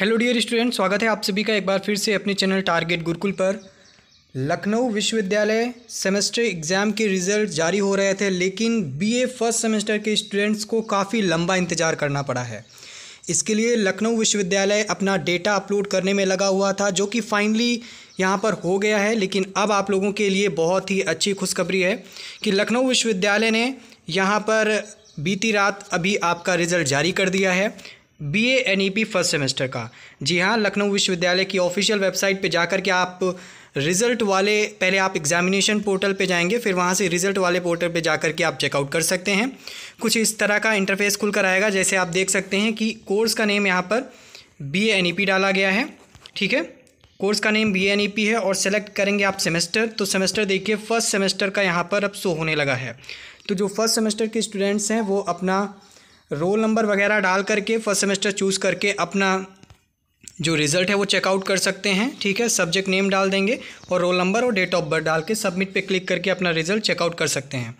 hello dear student स्वागत है आप सभी का एक बार फिर से अपने चैनल टारगेट गुरुकुल पर लखनऊ विश्वविद्यालय सेमेस्टर एग्ज़ाम के रिज़ल्ट जारी हो रहे थे लेकिन बीए फर्स्ट सेमेस्टर के स्टूडेंट्स को काफ़ी लंबा इंतज़ार करना पड़ा है इसके लिए लखनऊ विश्वविद्यालय अपना डेटा अपलोड करने में लगा हुआ था जो कि फाइनली यहाँ पर हो गया है लेकिन अब आप लोगों के लिए बहुत ही अच्छी खुशखबरी है कि लखनऊ विश्वविद्यालय ने यहाँ पर बीती रात अभी आपका रिज़ल्ट जारी कर दिया है B A N E P first semester का जी हाँ लखनऊ विश्वविद्यालय की ऑफिशियल वेबसाइट पे जाकर के आप रिज़ल्ट वाले पहले आप एग्जामिनेशन पोर्टल पे जाएंगे फिर वहाँ से रिज़ल्ट वाले पोर्टल पे जाकर के आप चेकआउट कर सकते हैं कुछ इस तरह का इंटरफेस खुल कर आएगा जैसे आप देख सकते हैं कि कोर्स का नेम यहाँ पर B A N E P डाला गया है ठीक है कोर्स का name B N E P है और सेलेक्ट करेंगे आप सेमेस्टर तो सेमेस्टर देखिए फर्स्ट सेमेस्टर का यहाँ पर अब शो होने लगा है तो जो फर्स्ट सेमेस्टर के स्टूडेंट्स हैं वो अपना रोल नंबर वगैरह डाल करके फर्स्ट सेमेस्टर चूज़ करके अपना जो रिज़ल्ट है वो चेकआउट कर सकते हैं ठीक है सब्जेक्ट नेम डाल देंगे और रोल नंबर और डेट ऑफ बर्थ डाल के सबमिट पे क्लिक करके अपना रिज़ल्ट चेकआउट कर सकते हैं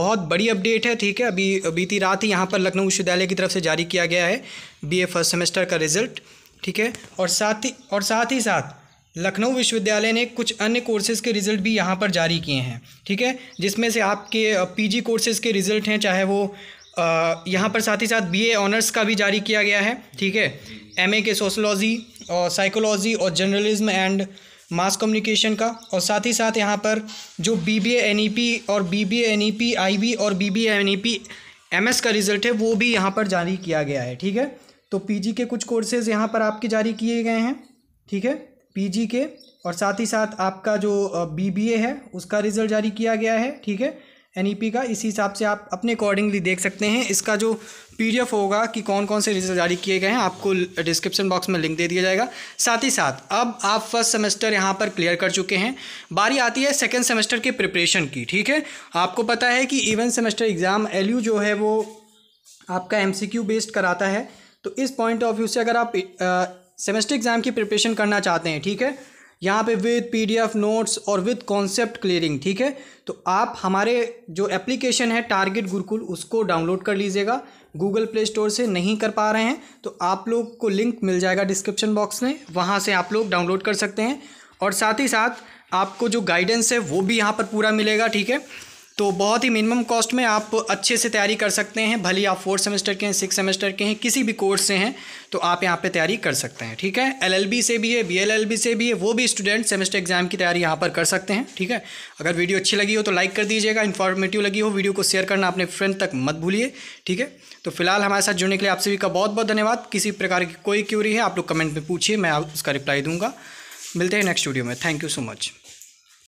बहुत बड़ी अपडेट है ठीक है अभी बीती रात ही यहाँ पर लखनऊ विश्वविद्यालय की तरफ से जारी किया गया है बी फर्स्ट सेमेस्टर का रिज़ल्ट ठीक है और साथ ही और साथ ही साथ लखनऊ विश्वविद्यालय ने कुछ अन्य कोर्सेज़ के रिज़ल्ट भी यहाँ पर जारी किए हैं ठीक है जिसमें से आपके पीजी कोर्सेज़ के रिज़ल्ट हैं चाहे वो यहाँ पर साथ ही साथ बीए ऑनर्स का भी जारी किया गया है ठीक है एमए के सोशलॉजी और साइकोलॉजी और जर्नलिज्म एंड मास कम्युनिकेशन का और साथ ही साथ यहाँ पर जो B B N E P और B B N E P I B और B B N E P M S का रिजल्ट है वो भी यहाँ पर जारी किया गया है ठीक है तो पी जी के कुछ कोर्सेज यहाँ पर आपके जारी किए गए हैं ठीक है पी जी के और साथ ही साथ आपका जो बी बी ए है उसका रिजल्ट जारी किया गया है ठीक है एन e का इसी हिसाब से आप अपने अकॉर्डिंगली देख सकते हैं इसका जो पी होगा कि कौन कौन से रिजल्ट जारी किए गए हैं आपको डिस्क्रिप्शन बॉक्स में लिंक दे दिया जाएगा साथ ही साथ अब आप फर्स्ट सेमेस्टर यहाँ पर क्लियर कर चुके हैं बारी आती है सेकेंड सेमेस्टर के प्रिपरेशन की ठीक है आपको पता है कि इवन सेमेस्टर एग्ज़ाम एल जो है वो आपका एम बेस्ड कराता है तो इस पॉइंट ऑफ व्यू से अगर आप सेमेस्टर एग्ज़ाम की प्रिपरेशन करना चाहते हैं ठीक है यहाँ पे विद पीडीएफ नोट्स और विद कॉन्सेप्ट क्लियरिंग ठीक है तो आप हमारे जो एप्लीकेशन है टारगेट गुरुकुल उसको डाउनलोड कर लीजिएगा गूगल प्ले स्टोर से नहीं कर पा रहे हैं तो आप लोग को लिंक मिल जाएगा डिस्क्रिप्शन बॉक्स में वहाँ से आप लोग डाउनलोड कर सकते हैं और साथ ही साथ आपको जो गाइडेंस है वो भी यहाँ पर पूरा मिलेगा ठीक है तो बहुत ही मिनिमम कॉस्ट में आप अच्छे से तैयारी कर सकते हैं भले आप फोर्थ सेमेस्टर के हैं सिक्स सेमेस्टर के हैं किसी भी कोर्स से हैं तो आप यहाँ पे तैयारी कर सकते हैं ठीक है एलएलबी से भी है बीएलएलबी से भी है वो भी स्टूडेंट सेमेस्टर एग्जाम की तैयारी यहाँ पर कर सकते हैं ठीक है अगर वीडियो अच्छी लगी हो तो लाइक कर दीजिएगा इन्फॉर्मेटिव लगी हो वीडियो को शेयर करना अपने फ्रेंड तक मत भूलिए ठीक है तो फिलहाल हमारे साथ जुड़ने के लिए आप सभी का बहुत बहुत धन्यवाद किसी प्रकार की कोई क्यूरी है आप लोग कमेंट में पूछिए मैं उसका रिप्लाई दूंगा मिलते हैं नेक्स्ट वीडियो में थैंक यू सो मच